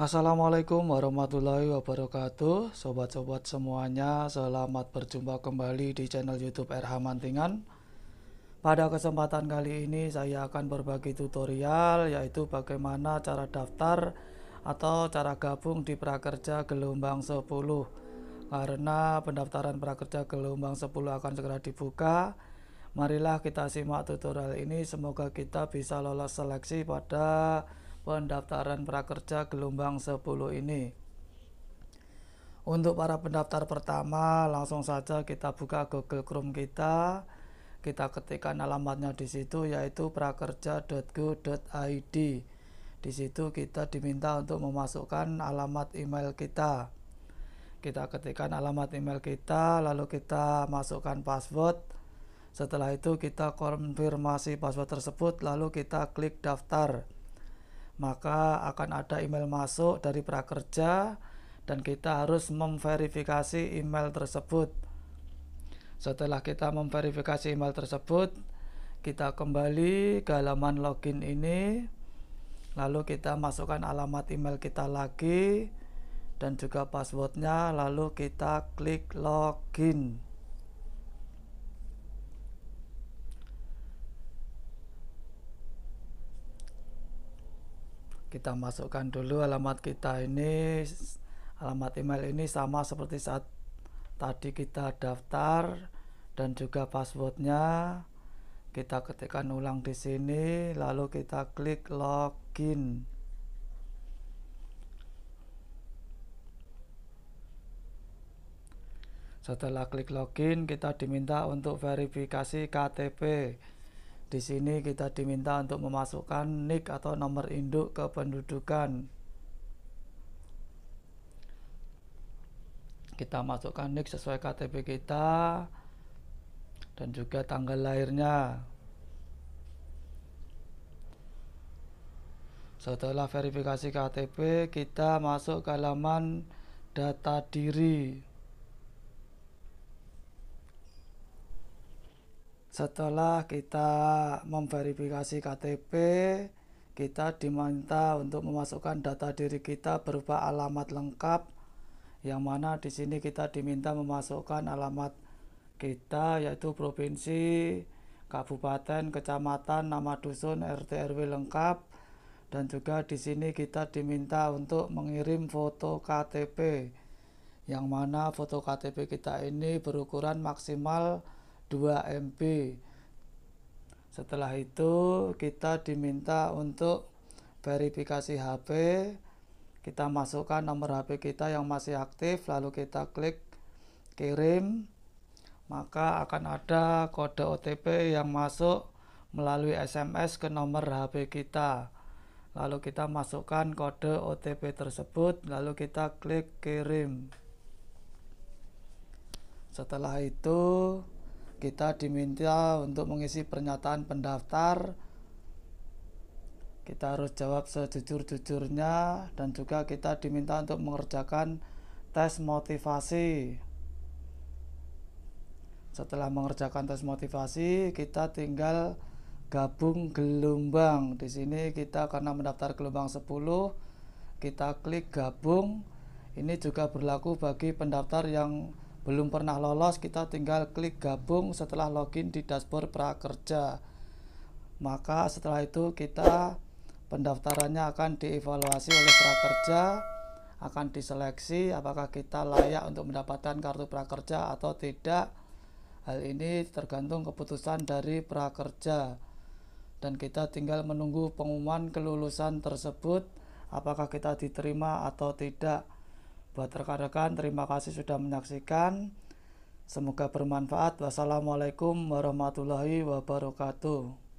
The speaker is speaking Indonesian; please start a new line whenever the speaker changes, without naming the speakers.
Assalamualaikum warahmatullahi wabarakatuh Sobat-sobat semuanya Selamat berjumpa kembali di channel youtube RH Mantingan Pada kesempatan kali ini Saya akan berbagi tutorial Yaitu bagaimana cara daftar Atau cara gabung di prakerja gelombang 10 Karena pendaftaran prakerja gelombang 10 akan segera dibuka Marilah kita simak tutorial ini Semoga kita bisa lolos seleksi pada pendaftaran prakerja gelombang 10 ini. Untuk para pendaftar pertama, langsung saja kita buka Google Chrome kita. Kita ketikkan alamatnya di situ yaitu prakerja.go.id. Di situ kita diminta untuk memasukkan alamat email kita. Kita ketikkan alamat email kita, lalu kita masukkan password. Setelah itu kita konfirmasi password tersebut, lalu kita klik daftar maka akan ada email masuk dari prakerja dan kita harus memverifikasi email tersebut. Setelah kita memverifikasi email tersebut, kita kembali ke halaman login ini, lalu kita masukkan alamat email kita lagi dan juga passwordnya, lalu kita klik login. kita masukkan dulu alamat kita ini alamat email ini sama seperti saat tadi kita daftar dan juga passwordnya kita ketikkan ulang di sini lalu kita klik login setelah klik login kita diminta untuk verifikasi KTP di sini kita diminta untuk memasukkan NIK atau nomor induk kependudukan. Kita masukkan NIK sesuai KTP kita dan juga tanggal lahirnya. Setelah verifikasi KTP, kita masuk ke halaman data diri. setelah kita memverifikasi KTP kita diminta untuk memasukkan data diri kita berupa alamat lengkap yang mana di sini kita diminta memasukkan alamat kita yaitu provinsi, kabupaten, kecamatan, nama dusun, RT RW lengkap dan juga di sini kita diminta untuk mengirim foto KTP yang mana foto KTP kita ini berukuran maksimal 2 MP setelah itu kita diminta untuk verifikasi HP kita masukkan nomor HP kita yang masih aktif lalu kita klik kirim maka akan ada kode OTP yang masuk melalui SMS ke nomor HP kita lalu kita masukkan kode OTP tersebut lalu kita klik kirim setelah itu kita diminta untuk mengisi pernyataan pendaftar kita harus jawab sejujur-jujurnya dan juga kita diminta untuk mengerjakan tes motivasi setelah mengerjakan tes motivasi kita tinggal gabung gelombang di sini kita karena mendaftar gelombang 10 kita klik gabung ini juga berlaku bagi pendaftar yang belum pernah lolos kita tinggal klik gabung setelah login di dashboard prakerja maka setelah itu kita pendaftarannya akan dievaluasi oleh prakerja akan diseleksi apakah kita layak untuk mendapatkan kartu prakerja atau tidak hal ini tergantung keputusan dari prakerja dan kita tinggal menunggu pengumuman kelulusan tersebut apakah kita diterima atau tidak Buat rekan-rekan, terima kasih sudah menyaksikan. Semoga bermanfaat. Wassalamualaikum warahmatullahi wabarakatuh.